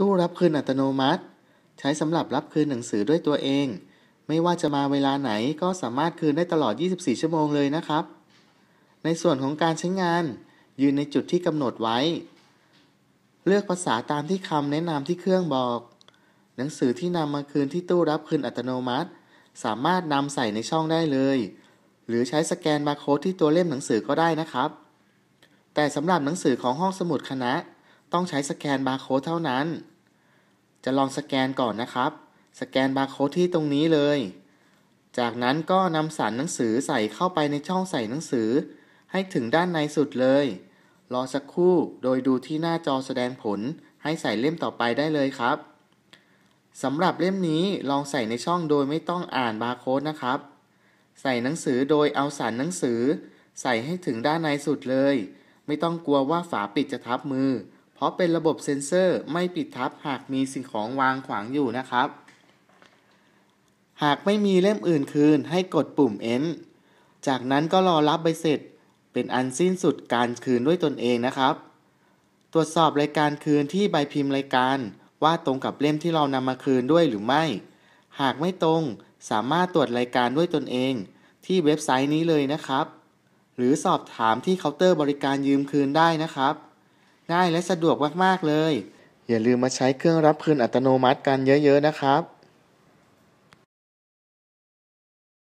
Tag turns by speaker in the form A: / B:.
A: ตู้รับคืนอัตโนมัติ ใช้สำหรับรับคืนหนังสือด้วยตัวเอง ไม่ว่าจะมาเวลาไหนก็สามารถคืนได้ตลอด 24 ชั่วโมงเลยนะครับ ในส่วนของการใช้งาน ยืนในจุดที่กำหนดไว้ เลือกภาษาตามที่คำแนะนำที่เครื่องบอก หนังสือที่นำมาคืนที่ตู้รับคืนอัตโนมัติ สามารถนำใส่ในช่องได้เลย หรือใช้สแกนบาร์โค้ดที่ตัวเล่มหนังสือก็ได้นะครับ แต่สำหรับหนังสือของห้องสมุดคณะต้องใช้สแกนบาร์โค้ดเท่านั้น จะลองสแกนก่อนนะครับ สแกนบาร์โค้ดที่ตรงนี้เลย จากนั้นก็นำสารหนังสือใส่เข้าไปในช่องใส่หนังสือ ให้ถึงด้านในสุดเลย รอสักครู่โดยดูที่หน้าจอแสดงผล ให้ใส่เล่มต่อไปได้เลยครับสำหรับเล่มนี้ลองใส่ในช่องโดยไม่ต้องอ่านบาร์โค้ดนะครับ ใส่หนังสือโดยเอาสารหนังสือ ใส่ให้ถึงด้านในสุดเลย ไม่ต้องกลัวว่าฝาปิดจะทับมือเพราะเป็นระบบเซ็นเซอร์ไม่ปิดทับหากมีสิ่งของวางขวางอยู่นะครับ หากไม่มีเล่มอื่นคืนให้กดปุ่ม end จากนั้นก็รอรับใบเสร็จ เป็นอันสิ้นสุดการคืนด้วยตนเองนะครับ ตรวจสอบรายการคืนที่ใบพิมพ์รายการ ว่าตรงกับเล่มที่เรานำมาคืนด้วยหรือไม่ หากไม่ตรงสามารถตรวจรายการด้วยตนเองที่เว็บไซต์นี้เลยนะครับ หรือสอบถามที่เคาน์เตอร์บริการยืมคืนได้นะครับง่ายและสะดวกมากๆเลย อย่าลืมมาใช้เครื่องรับคืนอัตโนมัติกันเยอะๆนะครับ